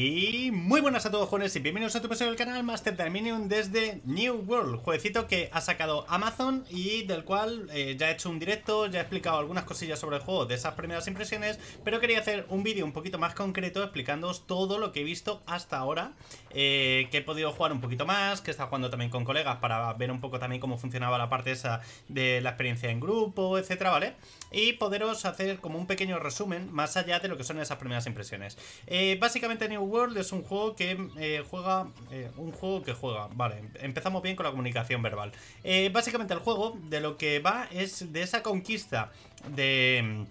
Y muy buenas a todos jóvenes y bienvenidos a otro episodio del canal Master Dominion desde New World, jueguecito que ha sacado Amazon y del cual eh, ya he hecho un directo, ya he explicado algunas cosillas sobre el juego de esas primeras impresiones, pero quería hacer un vídeo un poquito más concreto explicándoos todo lo que he visto hasta ahora, eh, que he podido jugar un poquito más, que he estado jugando también con colegas para ver un poco también cómo funcionaba la parte esa de la experiencia en grupo, etcétera, ¿vale? Y poderos hacer como un pequeño resumen más allá de lo que son esas primeras impresiones. Eh, básicamente New World es un juego que eh, juega. Eh, un juego que juega. Vale, empezamos bien con la comunicación verbal. Eh, básicamente el juego de lo que va es de esa conquista de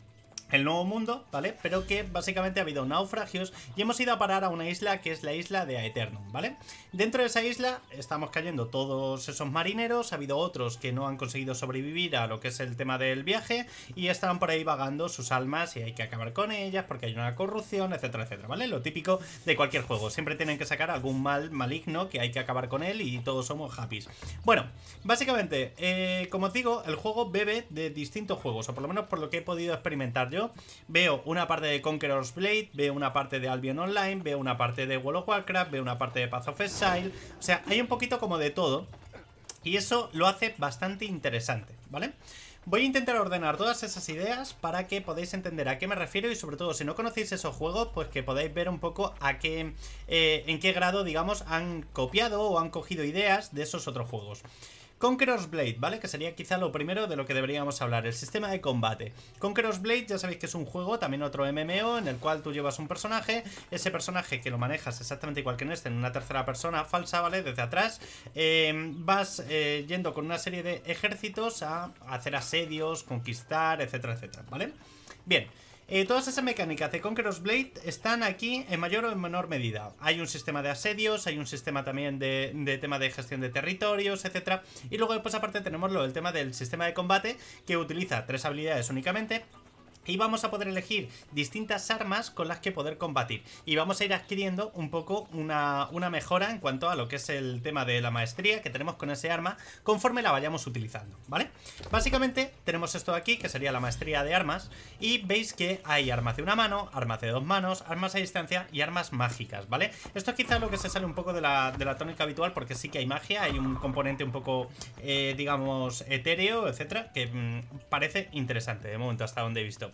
el nuevo mundo, ¿vale? Pero que básicamente ha habido naufragios y hemos ido a parar a una isla que es la isla de Aeternum, ¿vale? Dentro de esa isla estamos cayendo todos esos marineros, ha habido otros que no han conseguido sobrevivir a lo que es el tema del viaje y están por ahí vagando sus almas y hay que acabar con ellas porque hay una corrupción, etcétera, etcétera, ¿vale? Lo típico de cualquier juego, siempre tienen que sacar algún mal maligno que hay que acabar con él y todos somos happy. Bueno, básicamente, eh, como os digo, el juego bebe de distintos juegos, o por lo menos por lo que he podido experimentar yo veo una parte de Conqueror's Blade, veo una parte de Albion Online, veo una parte de World of Warcraft, veo una parte de Path of Exile, o sea, hay un poquito como de todo, y eso lo hace bastante interesante, ¿vale? Voy a intentar ordenar todas esas ideas para que podáis entender a qué me refiero y sobre todo si no conocéis esos juegos, pues que podáis ver un poco a qué, eh, en qué grado, digamos, han copiado o han cogido ideas de esos otros juegos. Conqueror's Blade, ¿vale? Que sería quizá lo primero de lo que deberíamos hablar, el sistema de combate. Conqueror's Blade, ya sabéis que es un juego, también otro MMO, en el cual tú llevas un personaje, ese personaje que lo manejas exactamente igual que en este, en una tercera persona falsa, ¿vale? Desde atrás, eh, vas eh, yendo con una serie de ejércitos a hacer asedios, conquistar, etcétera, etcétera, ¿vale? Bien. Eh, todas esas mecánicas de Conqueror's Blade están aquí en mayor o en menor medida. Hay un sistema de asedios, hay un sistema también de, tema de gestión de territorios, etc. Y luego después pues, aparte tenemos lo, el tema del sistema de combate que utiliza tres habilidades únicamente, y vamos a poder elegir distintas armas con las que poder combatir y vamos a ir adquiriendo un poco una, mejora en cuanto a lo que es el tema de la maestría que tenemos con ese arma conforme la vayamos utilizando, ¿vale? Básicamente tenemos esto aquí que sería la maestría de armas y veis que hay armas de una mano, armas de dos manos, armas a distancia y armas mágicas, ¿vale? Esto es lo que se sale un poco de la, de la tónica habitual porque sí que hay magia, hay un componente un poco, eh, digamos, etéreo, etcétera, que mm, parece interesante de momento hasta donde he visto.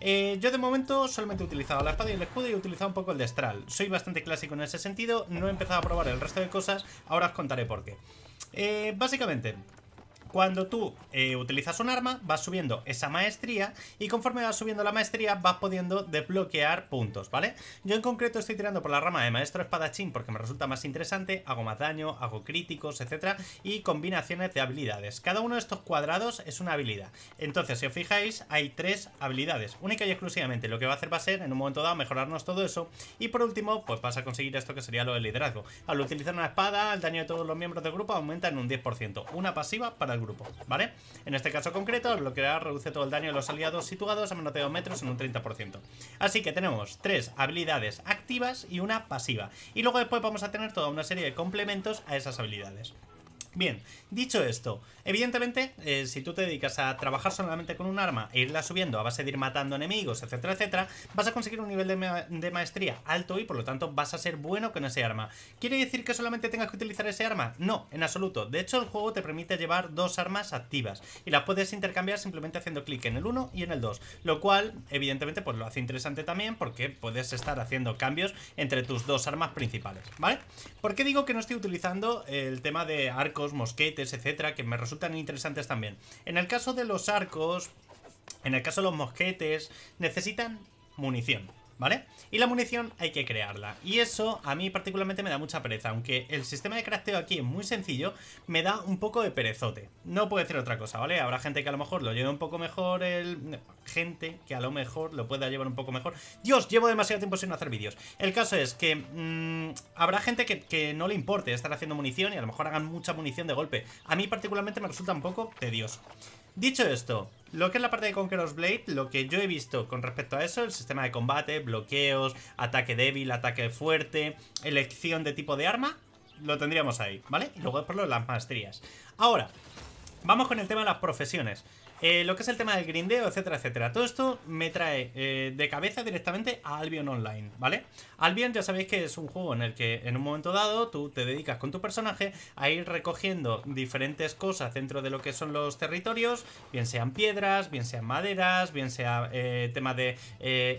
Eh, yo de momento solamente he utilizado la espada y el escudo y he utilizado un poco el destral. Soy bastante clásico en ese sentido, no he empezado a probar el resto de cosas, ahora os contaré por qué. Eh, básicamente, cuando tú eh, utilizas un arma, vas subiendo esa maestría y conforme vas subiendo la maestría vas pudiendo desbloquear puntos, ¿vale? Yo en concreto estoy tirando por la rama de maestro espadachín porque me resulta más interesante, hago más daño, hago críticos, etcétera, y combinaciones de habilidades. Cada uno de estos cuadrados es una habilidad. Entonces, si os fijáis, hay tres habilidades, única y exclusivamente. Lo que va a hacer va a ser, en un momento dado, mejorarnos todo eso. Y por último, pues vas a conseguir esto que sería lo del liderazgo. Al utilizar una espada, el daño de todos los miembros del grupo aumenta en un 10%. Una pasiva para el grupo, ¿vale? En este caso concreto, el bloquear reduce todo el daño de los aliados situados a menos de 2 metros en un 30%. Así que tenemos tres habilidades activas y una pasiva. Y luego después vamos a tener toda una serie de complementos a esas habilidades. Bien, dicho esto, evidentemente, eh, si tú te dedicas a trabajar solamente con un arma e irla subiendo a base de ir matando enemigos, etcétera, etcétera, vas a conseguir un nivel de, de, maestría alto y por lo tanto vas a ser bueno con ese arma. ¿Quiere decir que solamente tengas que utilizar ese arma? No, en absoluto. De hecho, el juego te permite llevar dos armas activas y las puedes intercambiar simplemente haciendo clic en el 1 y en el 2, lo cual, evidentemente, pues lo hace interesante también porque puedes estar haciendo cambios entre tus dos armas principales, ¿vale? ¿Por qué digo que no estoy utilizando el tema de arco mosquetes, etcétera, que me resultan interesantes también. En el caso de los arcos, en el caso de los mosquetes, necesitan munición. ¿vale? Y la munición hay que crearla. Y eso a mí particularmente me da mucha pereza. Aunque el sistema de crafteo aquí es muy sencillo, me da un poco de perezote. No puedo decir otra cosa, ¿vale? Habrá gente que a lo mejor lo lleve un poco mejor, el... gente que a lo mejor lo pueda llevar un poco mejor. Dios, llevo demasiado tiempo sin hacer vídeos. El caso es que mm, habrá gente que, que no le importe estar haciendo munición y a lo mejor hagan mucha munición de golpe. A mí particularmente me resulta un poco tedioso. Dicho esto, lo que es la parte de Conqueror's Blade, lo que yo he visto con respecto a eso, el sistema de combate, bloqueos, ataque débil, ataque fuerte, elección de tipo de arma, lo tendríamos ahí, ¿vale? Y luego por lo de las maestrías. Ahora, vamos con el tema de las profesiones. Eh, lo que es el tema del grindeo, etcétera, etcétera. Todo esto me trae eh, de cabeza directamente a Albion Online, ¿vale? Albion ya sabéis que es un juego en el que en un momento dado tú te dedicas con tu personaje a ir recogiendo diferentes cosas dentro de lo que son los territorios, bien sean piedras, bien sean maderas, bien sea temas eh, tema de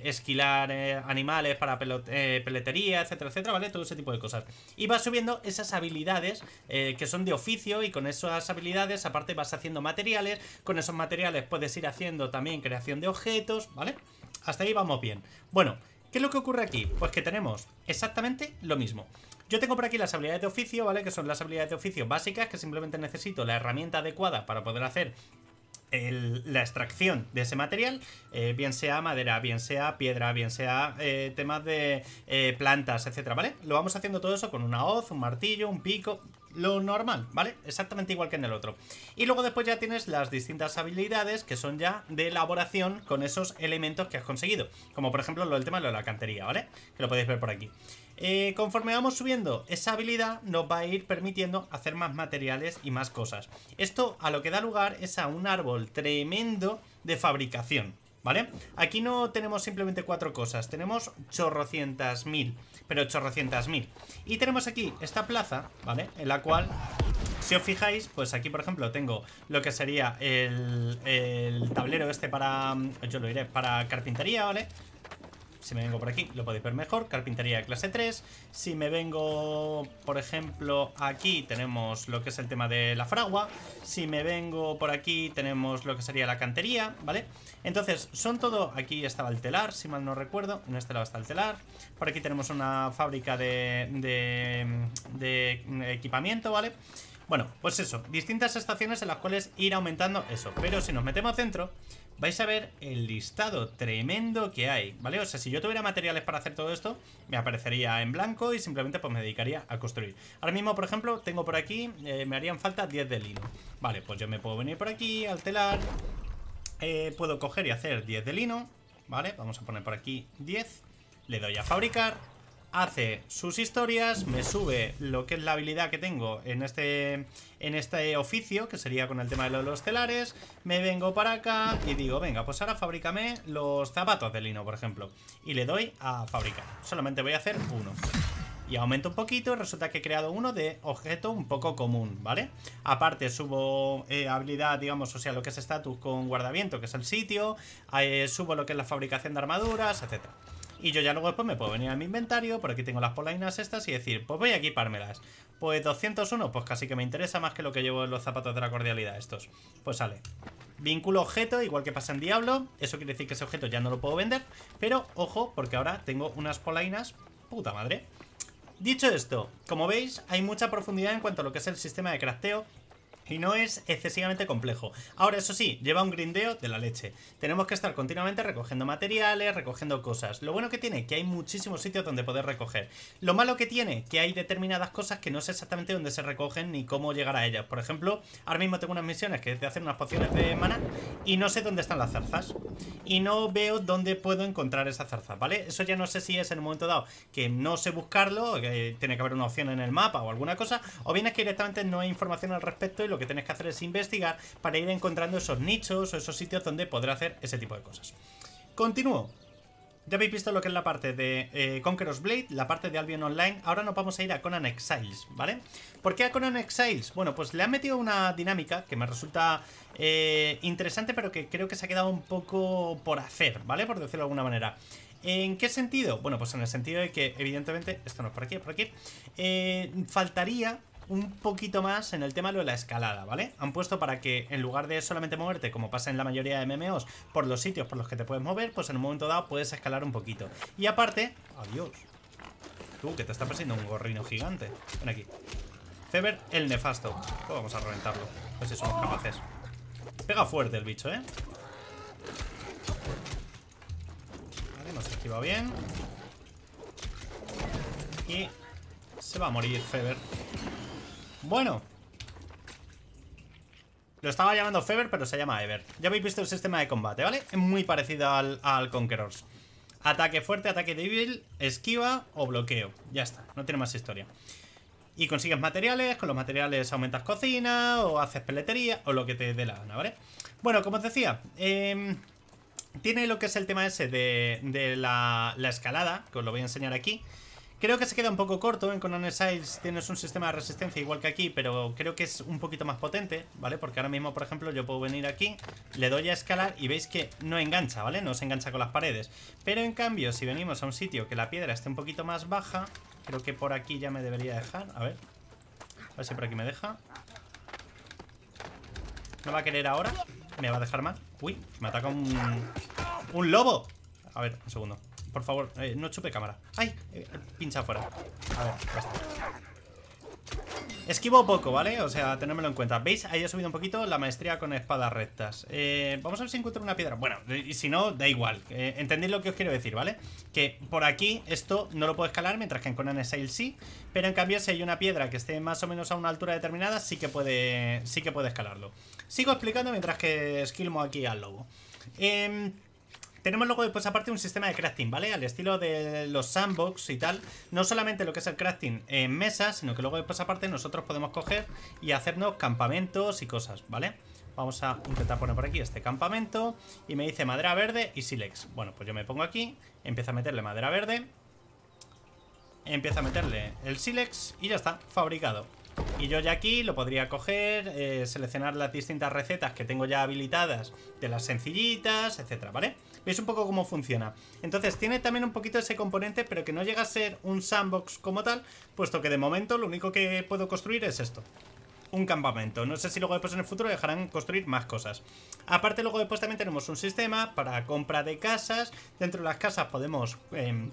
esquilar animales para peletería, etcétera, etcétera, ¿vale? Todo ese tipo de cosas. Y vas subiendo esas habilidades que son de oficio y con esas habilidades aparte vas haciendo materiales, con esos materiales puedes ir haciendo también creación de objetos, ¿vale? Hasta ahí vamos bien. Bueno, ¿qué es lo que ocurre aquí? Pues que tenemos exactamente lo mismo. Yo tengo por aquí las habilidades de oficio, ¿vale? Que son las habilidades de oficio básicas que simplemente necesito la herramienta adecuada para poder hacer la extracción de ese material, eh, bien sea madera, bien sea piedra, bien sea eh, temas de eh, plantas, etcétera, ¿vale? Lo vamos haciendo todo eso con una hoz, un martillo, un pico, lo normal, ¿vale? Exactamente igual que en el otro. Y luego después ya tienes las distintas habilidades que son ya de elaboración con esos elementos que has conseguido. Como por ejemplo lo del tema de la cantería, ¿vale? Que lo podéis ver por aquí. Eh, conforme vamos subiendo esa habilidad nos va a ir permitiendo hacer más materiales y más cosas. Esto a lo que da lugar es a un árbol tremendo de fabricación. ¿Vale? Aquí no tenemos simplemente cuatro cosas, tenemos chorrocientas mil, pero chorrocientas mil. Y tenemos aquí esta plaza, ¿vale? En la cual si os fijáis, pues aquí por ejemplo tengo lo que sería el, tablero este para, yo lo iré para carpintería, ¿vale? Si me vengo por aquí, lo podéis ver mejor. Carpintería de clase 3. Si me vengo, por ejemplo, aquí tenemos lo que es el tema de la fragua. Si me vengo por aquí tenemos lo que sería la cantería, ¿vale? Entonces, son todo... Aquí estaba el telar, si mal no recuerdo. En este lado está el telar. Por aquí tenemos una fábrica de, equipamiento, ¿vale? Bueno, pues eso. Distintas estaciones en las cuales ir aumentando eso. Pero si nos metemos dentro... centro vais a ver el listado tremendo que hay, ¿vale? O sea, si yo tuviera materiales para hacer todo esto, me aparecería en blanco y simplemente pues me dedicaría a construir. Ahora mismo, por ejemplo, tengo por aquí, eh, me harían falta 10 de lino. Vale, pues yo me puedo venir por aquí al telar, eh, puedo coger y hacer 10 de lino, ¿vale? Vamos a poner por aquí 10, le doy a fabricar hace sus historias, me sube lo que es la habilidad que tengo en este, en este oficio, que sería con el tema de los telares, me vengo para acá y digo, venga, pues ahora fabrícame los zapatos de lino, por ejemplo, y le doy a fabricar, solamente voy a hacer uno. Y aumento un poquito, resulta que he creado uno de objeto un poco común, ¿vale? Aparte subo eh, habilidad, digamos, o sea, lo que es estatus con guardamiento, que es el sitio, eh, subo lo que es la fabricación de armaduras, etcétera. Y yo ya luego después me puedo venir a mi inventario, por aquí tengo las polainas estas y decir, pues voy a equipármelas. Pues 201, pues casi que me interesa más que lo que llevo en los zapatos de la cordialidad estos. Pues sale. vínculo objeto, igual que pasa en Diablo. Eso quiere decir que ese objeto ya no lo puedo vender. Pero, ojo, porque ahora tengo unas polainas... Puta madre. Dicho esto, como veis, hay mucha profundidad en cuanto a lo que es el sistema de crafteo y no es excesivamente complejo. Ahora, eso sí, lleva un grindeo de la leche. Tenemos que estar continuamente recogiendo materiales, recogiendo cosas. Lo bueno que tiene, que hay muchísimos sitios donde poder recoger. Lo malo que tiene, que hay determinadas cosas que no sé exactamente dónde se recogen ni cómo llegar a ellas. Por ejemplo, ahora mismo tengo unas misiones que es de hacer unas pociones de mana y no sé dónde están las zarzas. Y no veo dónde puedo encontrar esas zarzas, ¿vale? Eso ya no sé si es en un momento dado que no sé buscarlo, que tiene que haber una opción en el mapa o alguna cosa, o bien es que directamente no hay información al respecto y lo que tenés que hacer es investigar para ir encontrando esos nichos o esos sitios donde podrá hacer ese tipo de cosas. Continúo. Ya habéis visto lo que es la parte de eh, Conqueror's Blade, la parte de Albion Online. Ahora nos vamos a ir a Conan Exiles, ¿vale? ¿Por qué a Conan Exiles? Bueno, pues le han metido una dinámica que me resulta eh, interesante, pero que creo que se ha quedado un poco por hacer, ¿vale? Por decirlo de alguna manera. ¿En qué sentido? Bueno, pues en el sentido de que, evidentemente, esto no es por aquí, es por aquí. Eh, faltaría un poquito más en el tema de la escalada, ¿vale? Han puesto para que en lugar de solamente moverte, como pasa en la mayoría de MMOs, por los sitios por los que te puedes mover, pues en un momento dado puedes escalar un poquito. Y aparte... Adiós. Tú, que te está pasando? un gorrino gigante. Ven aquí. Feber el nefasto. Pues vamos a reventarlo. A ver si somos capaces. Pega fuerte el bicho, ¿eh? Vale, nos esquiva bien. Y... Se va a morir Feber bueno. Lo estaba llamando Fever, pero se llama Ever. Ya habéis visto el sistema de combate, ¿vale? Es muy parecido al, al Conquerors. Ataque fuerte, ataque débil, esquiva o bloqueo. Ya está, no tiene más historia. Y consigues materiales, con los materiales aumentas cocina o haces peletería o lo que te dé la gana, ¿vale? Bueno, como os decía, em, tiene lo que es el tema ese de, la, la, escalada, que os lo voy a enseñar aquí. Creo que se queda un poco corto, en ¿eh? Conan Exiles tienes un sistema de resistencia igual que aquí, pero creo que es un poquito más potente, ¿vale? Porque ahora mismo, por ejemplo, yo puedo venir aquí, le doy a escalar y veis que no engancha, ¿vale? No se engancha con las paredes. Pero en cambio, si venimos a un sitio que la piedra esté un poquito más baja, creo que por aquí ya me debería dejar, a ver. A ver si por aquí me deja. No va a querer ahora, me va a dejar mal Uy, me ataca un... ¡Un lobo! A ver, un segundo. Por favor, eh, no chupe cámara. ¡Ay! Eh, pincha fuera. A ver, basta. Esquivo poco, ¿vale? O sea, tenérmelo en cuenta. ¿Veis? Ahí he subido un poquito la maestría con espadas rectas. Eh, vamos a ver si encuentro una piedra. Bueno, y si no, da igual. entendéis lo que os quiero decir, ¿vale? Que por aquí esto no lo puedo escalar, mientras que en Conan Sail sí. Pero en cambio, si hay una piedra que esté más o menos a una altura determinada, sí que puede, sí que puede escalarlo. Sigo explicando mientras que esquilmo aquí al lobo. Eh... Tenemos luego después pues, aparte un sistema de crafting, ¿vale? Al estilo de los sandbox y tal. No solamente lo que es el crafting en mesa, sino que luego después pues, aparte nosotros podemos coger y hacernos campamentos y cosas, ¿vale? Vamos a intentar poner por aquí este campamento Y me dice madera verde y silex Bueno, pues yo me pongo aquí Empiezo a meterle madera verde Empiezo a meterle el silex Y ya está, fabricado y yo ya aquí lo podría coger, eh, seleccionar las distintas recetas que tengo ya habilitadas de las sencillitas, etcétera, ¿vale? Veis un poco cómo funciona. Entonces tiene también un poquito ese componente, pero que no llega a ser un sandbox como tal, puesto que de momento lo único que puedo construir es esto un campamento. No sé si luego después en el futuro dejarán construir más cosas. Aparte luego después también tenemos un sistema para compra de casas. Dentro de las casas podemos... Em,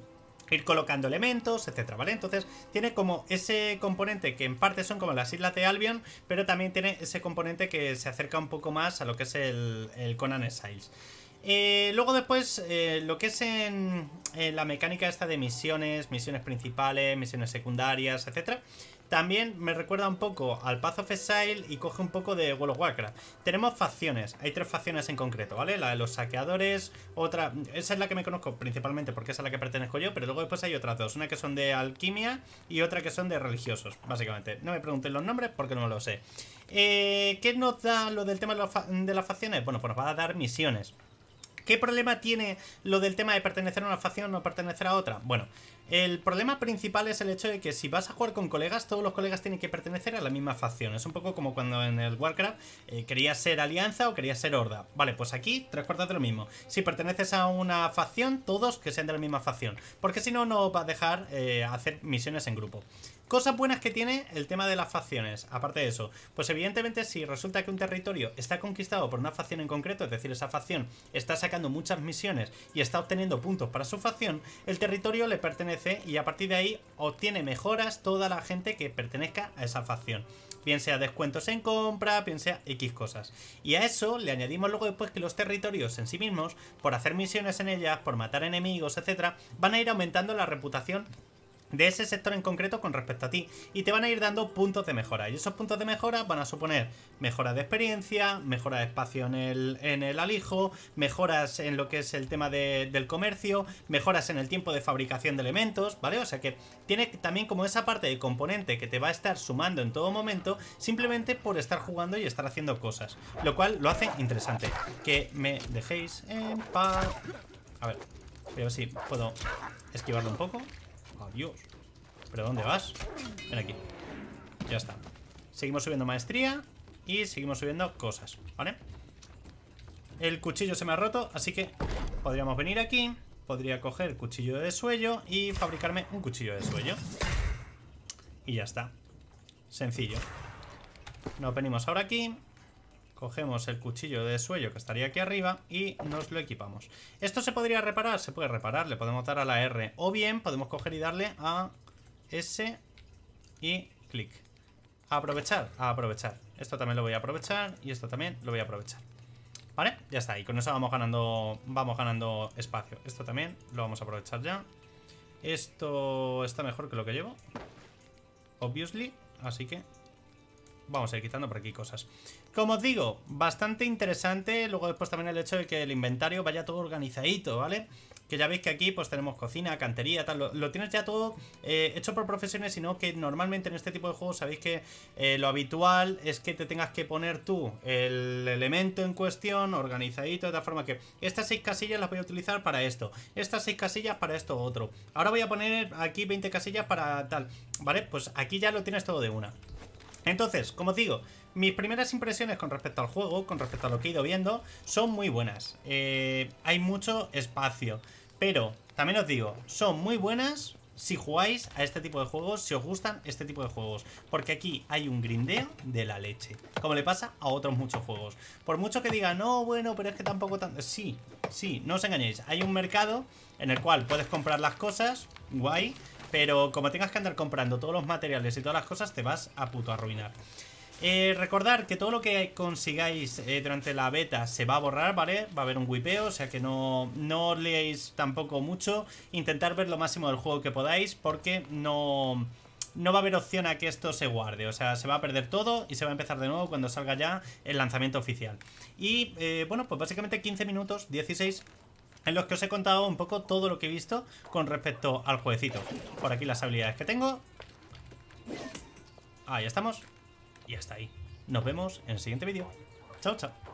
ir colocando elementos, etcétera, ¿vale? Entonces tiene como ese componente que en parte son como las islas de Albion, pero también tiene ese componente que se acerca un poco más a lo que es el, el Conan Exiles. Eh, luego después, eh, lo que es en, la mecánica esta de misiones, misiones principales, misiones secundarias, etcétera, también me recuerda un poco al Path of Exile y coge un poco de World of Warcraft. Tenemos facciones, hay tres facciones en concreto, ¿vale? La de los saqueadores, otra... Esa es la que me conozco principalmente porque es a la que pertenezco yo, pero luego después hay otras dos, una que son de alquimia y otra que son de religiosos, básicamente. No me pregunten los nombres porque no lo sé. Eh, ¿Qué nos da lo del tema de, de las facciones? Bueno, pues nos va a dar misiones. ¿Qué problema tiene lo del tema de pertenecer a una facción o no pertenecer a otra? Bueno, el problema principal es el hecho de que si vas a jugar con colegas, todos los colegas tienen que pertenecer a la misma facción. Es un poco como cuando en el Warcraft eh, querías ser alianza o querías ser horda. Vale, pues aquí tres cuartas de lo mismo. Si perteneces a una facción, todos que sean de la misma facción. Porque si no, no va a dejar eh, hacer misiones en grupo. Cosas buenas que tiene el tema de las facciones. Aparte de eso, pues evidentemente si resulta que un territorio está conquistado por una facción en concreto, es decir, esa facción está sacando muchas misiones y está obteniendo puntos para su facción, el territorio le pertenece y a partir de ahí obtiene mejoras toda la gente que pertenezca a esa facción bien sea descuentos en compra, bien sea X cosas. Y a eso le añadimos luego después que los territorios en sí mismos, por hacer misiones en ellas, por matar enemigos, etc van a ir aumentando la reputación de ese sector en concreto con respecto a ti y te van a ir dando puntos de mejora y esos puntos de mejora van a suponer mejoras de experiencia, mejora de espacio en el, en el alijo, mejoras en lo que es el tema del comercio, mejoras en el tiempo de fabricación de elementos, ¿vale? O sea que tiene también como esa parte de componente que te va a estar sumando en todo momento simplemente por estar jugando y estar haciendo cosas, lo cual lo hace interesante. Que me dejéis en paz. A ver, pero si puedo esquivarlo un poco. Dios. ¿Pero dónde vas? Ven aquí. Ya está. Seguimos subiendo maestría y seguimos subiendo cosas, ¿vale? El cuchillo se me ha roto, así que podríamos venir aquí. Podría coger cuchillo de suello y fabricarme un cuchillo de suello. Y ya está. Sencillo. Nos venimos ahora aquí. Cogemos el cuchillo de suelo que estaría aquí arriba y nos lo equipamos. ¿Esto se podría reparar? Se puede reparar, le podemos dar a la R. O bien podemos coger y darle a S y clic. aprovechar, a aprovechar. Esto también lo voy a aprovechar y esto también lo voy a aprovechar. ¿Vale? Ya está, y con eso vamos ganando, vamos ganando espacio. Esto también lo vamos a aprovechar ya. Esto está mejor que lo que llevo. Obviously, así que vamos a ir quitando por aquí cosas. Como os digo, bastante interesante. Luego después también el hecho de que el inventario vaya todo organizadito, ¿vale? Que ya veis que aquí pues tenemos cocina, cantería, tal. Lo, tienes ya todo eh, hecho por profesiones, sino que normalmente en este tipo de juegos sabéis que eh, lo habitual es que te tengas que poner tú el elemento en cuestión organizadito, de tal forma que estas seis casillas las voy a utilizar para esto, estas seis casillas para esto otro. Ahora voy a poner aquí 20 casillas para tal. Vale, pues aquí ya lo tienes todo de una. Entonces, como digo, mis primeras impresiones con respecto al juego, con respecto a lo que he ido viendo, son muy buenas. Eh, hay mucho espacio, pero también os digo, son muy buenas si jugáis a este tipo de juegos, si os gustan este tipo de juegos. Porque aquí hay un grindeo de la leche, como le pasa a otros muchos juegos. Por mucho que digan, no, bueno, pero es que tampoco tanto... Sí, sí, no os engañéis. Hay un mercado en el cual puedes comprar las cosas, guay, pero como tengas que andar comprando todos los materiales y todas las cosas, te vas a puto arruinar. Eh, recordar que todo lo que consigáis eh, durante la beta se va a borrar, ¿vale? Va a haber un wipeo, o sea que no, no leéis tampoco mucho. Intentar ver lo máximo del juego que podáis porque no, va a haber opción a que esto se guarde. O sea, se va a perder todo y se va a empezar de nuevo cuando salga ya el lanzamiento oficial. Y eh, bueno, pues básicamente 15 minutos, 16 en los que os he contado un poco todo lo que he visto con respecto al jueguecito. Por aquí las habilidades que tengo. Ahí estamos. Y hasta ahí. Nos vemos en el siguiente vídeo. Chao, chao.